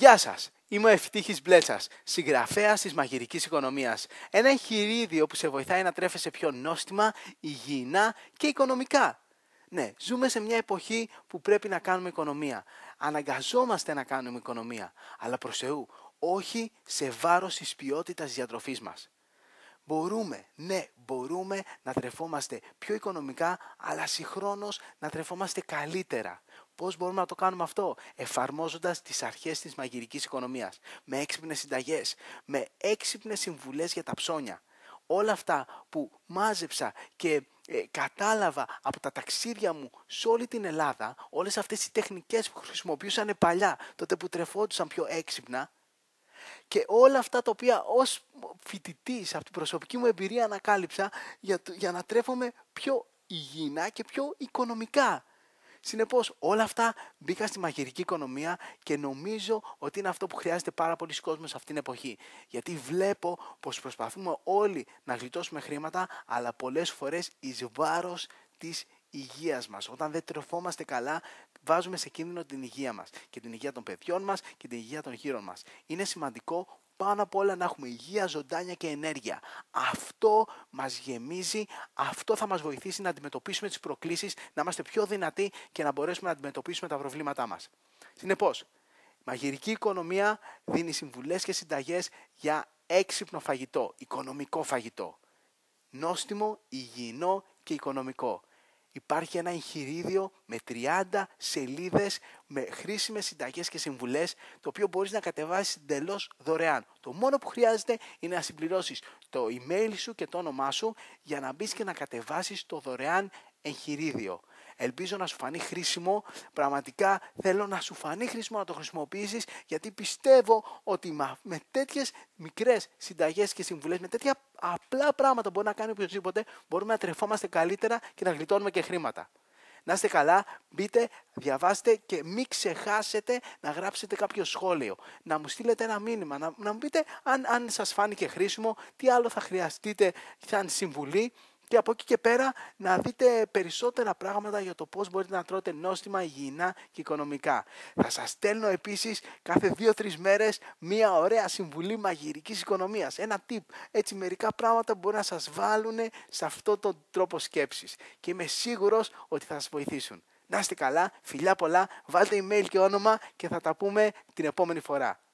Γεια σας! Είμαι ο Ευτύχη Μπλέτσας, συγγραφέας της μαγειρικής οικονομίας. Ένα εγχειρίδιο που σε βοηθάει να τρέφεσαι πιο νόστιμα, υγιεινά και οικονομικά. Ναι, ζούμε σε μια εποχή που πρέπει να κάνουμε οικονομία. Αναγκαζόμαστε να κάνουμε οικονομία. Αλλά προς Θεού, όχι σε βάρος της ποιότητας διατροφής μας. Μπορούμε, ναι, μπορούμε να τρεφόμαστε πιο οικονομικά, αλλά συγχρόνως να τρεφόμαστε καλύτερα. Πώς μπορούμε να το κάνουμε αυτό, εφαρμόζοντας τις αρχές της μαγειρικής οικονομίας, με έξυπνες συνταγές, με έξυπνες συμβουλές για τα ψώνια. Όλα αυτά που μάζεψα και ε, κατάλαβα από τα ταξίδια μου σε όλη την Ελλάδα, όλες αυτές οι τεχνικές που χρησιμοποιούσαν παλιά, τότε που τρεφόντουσαν πιο έξυπνα, και όλα αυτά τα οποία ως φοιτητής από την προσωπική μου εμπειρία ανακάλυψα για, για να τρέφομαι πιο υγιεινά και πιο οικονομικά. Συνεπώς, όλα αυτά μπήκα στη μαγειρική οικονομία και νομίζω ότι είναι αυτό που χρειάζεται πάρα πολλοί κόσμος σε αυτήν την εποχή. Γιατί βλέπω πως προσπαθούμε όλοι να γλιτώσουμε χρήματα, αλλά πολλές φορές εις βάρος της υγείας μας. Όταν δεν τρεφόμαστε καλά, βάζουμε σε κίνδυνο την υγεία μας και την υγεία των παιδιών μας και την υγεία των γύρων μας. Είναι σημαντικό πάνω απ' όλα να έχουμε υγεία, ζωντάνια και ενέργεια. Αυτό μας γεμίζει, αυτό θα μας βοηθήσει να αντιμετωπίσουμε τις προκλήσεις, να είμαστε πιο δυνατοί και να μπορέσουμε να αντιμετωπίσουμε τα προβλήματά μας. Συνεπώς, μαγειρική οικονομία δίνει συμβουλές και συνταγές για έξυπνο φαγητό, οικονομικό φαγητό. Νόστιμο, υγιεινό και οικονομικό υπάρχει ένα εγχειρίδιο με 30 σελίδες με χρήσιμες συνταγές και συμβουλές το οποίο μπορείς να κατεβάσεις εντελώς δωρεάν. Το μόνο που χρειάζεται είναι να συμπληρώσεις το email σου και το όνομά σου για να μπεις και να κατεβάσεις το δωρεάν εγχειρίδιο. Ελπίζω να σου φανεί χρήσιμο. Πραγματικά θέλω να σου φανεί χρήσιμο να το χρησιμοποιήσεις γιατί πιστεύω ότι με τέτοιες μικρές συνταγές και συμβουλές, με τέτοια απλά πράγματα μπορεί να κάνει οποιοδήποτε, μπορούμε να τρεφόμαστε καλύτερα και να γλιτώνουμε και χρήματα. Να είστε καλά, μπείτε, διαβάστε και μην ξεχάσετε να γράψετε κάποιο σχόλιο. Να μου στείλετε ένα μήνυμα, να, να μου πείτε αν, αν σας φάνηκε χρήσιμο, τι άλλο θα χρειαστείτε σαν συμβουλή και από εκεί και πέρα να δείτε περισσότερα πράγματα για το πώς μπορείτε να τρώτε νόστιμα, υγιεινά και οικονομικά. Θα σας στέλνω επίσης κάθε 2-3 μέρες μια ωραία συμβουλή μαγειρικής οικονομίας, ένα tip, έτσι μερικά πράγματα μπορεί να σας βάλουν σε αυτό τον τρόπο σκέψης και είμαι σίγουρος ότι θα σας βοηθήσουν. Να είστε καλά, φιλιά πολλά, βάλτε email και όνομα και θα τα πούμε την επόμενη φορά.